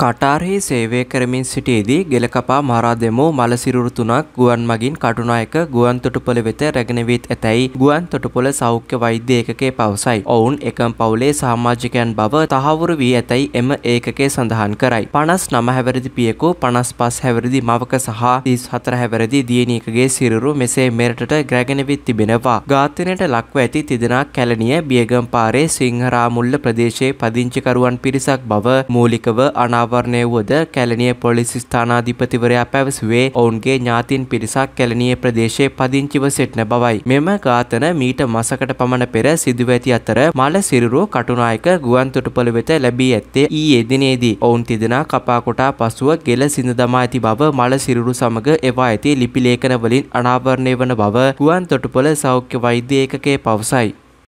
කටාර්හි සේවය කරමින් සිටියේදී ගෙලකපා මහරාදෙමෝ මලසිරුරු තුනක් ගුවන් මගින් කටුනායක ගුවන් තොටුපොළ වෙත රැගෙනවීත් ඇතැයි ගුවන් තොටුපොළ සෞඛ්‍ය වෛද්‍ය ඒකකේ පවසයි. ඔවුන් එකම පවුලේ සාමාජිකයන් බව තහවුරු වී ඇතැයි එම ඒකකේ සඳහන් කරයි. 59 හැවිරිදි පියෙකු 55 හැවිරිදි මවක සහ 34 හැවිරිදි දියණියකගේ සිරුරු මෙසේ මෙරටට රැගෙනවීත් තිබෙනවා. ඝාතනයට ලක්ව ඇති තිදෙනා කැලණිය බියගම්පාරේ සිංහරාමුල්ල ප්‍රදේශයේ පදිංචිකරුවන් පිරිසක් බව මූලිකව අනාව අනාවරණය වුවද කැලනිය පොලිස් ස්ථානාධිපතිවරයා පැවසුවේ ඔවුන්ගේ ඥාතින් පිරිසක් කැලනිය ප්‍රදේශයේ පදිංචිව සිටින බවයි. මෙම ඝාතන මීට මසකට පමණ පෙර සිදුව ඇති අතර මල සිරුරු කටුනායක ගුවන්තොටුපළ වෙත ලැබී ඇත්තේ ඊයේ දිනේදී. ඔවුන් තිදෙනා කපා කොටා පසුව ගෙල සිඳ දමා ඇති බව මල සිරුරු සමග එවා ඇති ලිපි ලේඛන වලින් අනාවරණය වන බව ගුවන්තොටුපළ සෞඛ්‍ය වෛද්‍ය ඒකකයේ පවසයි.